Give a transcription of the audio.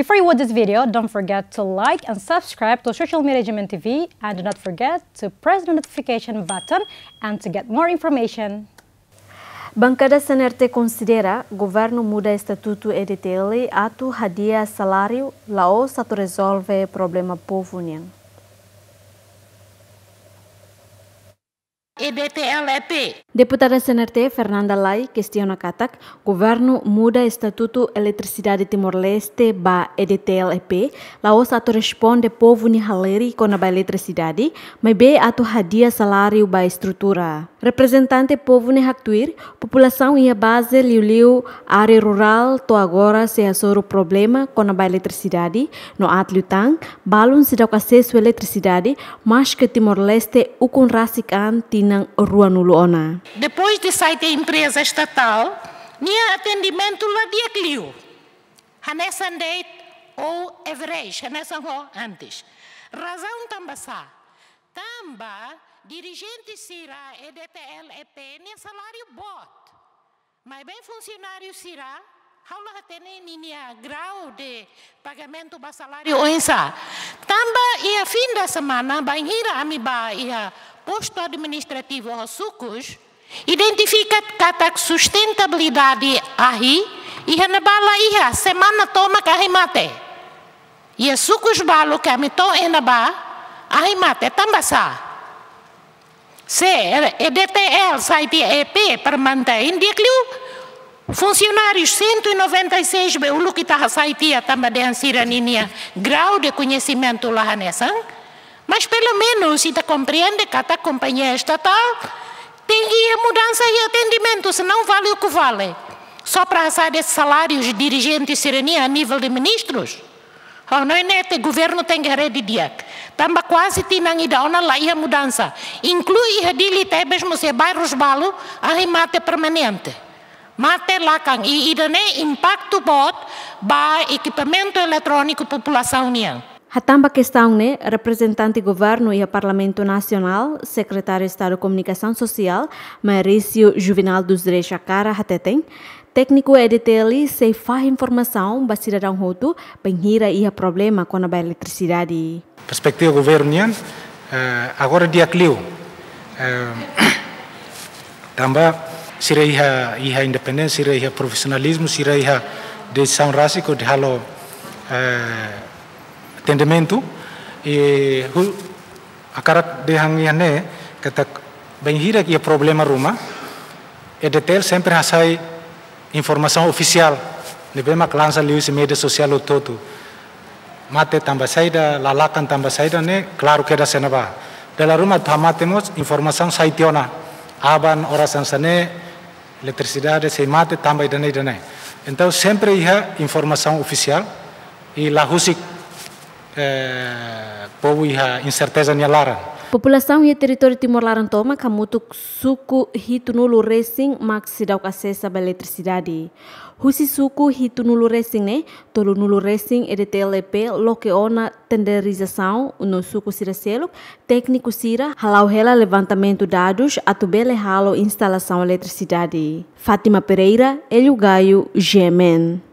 Before you watch this video, don't forget to like and subscribe to Social Media Management TV and do not forget to press the notification button and to get more information. Bancada Senerte considera governo muda estatuto EDTL atu hadia salário lao sato resolve problema povo união. Deputi e Deputada SNRT Fernanda Lai questiona katak, governo muda Estatuto Eletricidade Timor-Leste ba EDTLEP, Laos respon responde povo ni haleri com a eletricidade, mas be ato hadia salario ba estrutura. Representante povo ne população ia base liu área rural, to agora se assoro problema com a eletricidade, no atlutang, balun se dá acesso à eletricidade, mas que Timor-Leste o conrasican tinang rua nuluona. Depois de sair da empresa estatal, minha atendimento lá de liu. Hanesan date ou average, hanesan antes. Razão também tamba dirigentes Sirá EDTL EPN é salário bot. Mas bem funcionário Sirá, Allah tem minha grau de pagamento para salário onça. Também ia fim da semana, banheira amiba ia posto administrativo Sucos, identifica kata sustentabilidade ahi, ia na bala a semana toma e a Sucos balo que a mito enaba, ahimate também sabe. EDTL sai EP para manter indiclio funcionários 196 o que está a tia também de ansiraninia grau de conhecimento lá nessa mas pelo menos se compreende que a companhia é estatal tem que mudança e atendimento senão vale o que vale só para assar esses salários de dirigentes e a nível de ministros Oh, o noi governo tem que diak. Tamba quase tinang ida ona lá ia mudança. Inclui ia dili tebes mesmo se bairros balo arremate permanente. Mate lakang i ida impacto bot ba equipamento eletrônico população união. Hatamba questão né, representante governo e Parlamento Nacional, secretário de Estado de Comunicação Social, Maurício Juvenal dos Direitos Cara, até tem. Técnico é de tele se faz informação para cidadão roto a problema com a eletricidade. Perspectiva governo uh, eh, agora dia clio tambah também sira iha iha independência sira iha profissionalismo sira iha de São Rásico de halo eh, atendimento e a cara de hangia ne kata penhira que problema rumah e detail sempre hasai informação oficial. Nebema kelansa liu se media sosial utotu. Mate tambah saida, lalakan tambah saida ne, claro que da senaba. Dela rumah tamatemos informação saitiona. Aban orasan sané, eletricidade se mate tambah idane idane. Então sempre ia informação oficial e lá rusik eh, povo ia incerteza nialaran. População e território Timor-Larantoma kamutuk suku hitunulu racing mak sidauk acessa ba eletricidade. Husi suku hitunulu racing né? Tolunulu racing é de TLP ona tenderização no suku seluk, técnico sira halau hela levantamento dados atubele halo instalação eletricidade. Fátima Pereira, Elio Gaio, Gemen.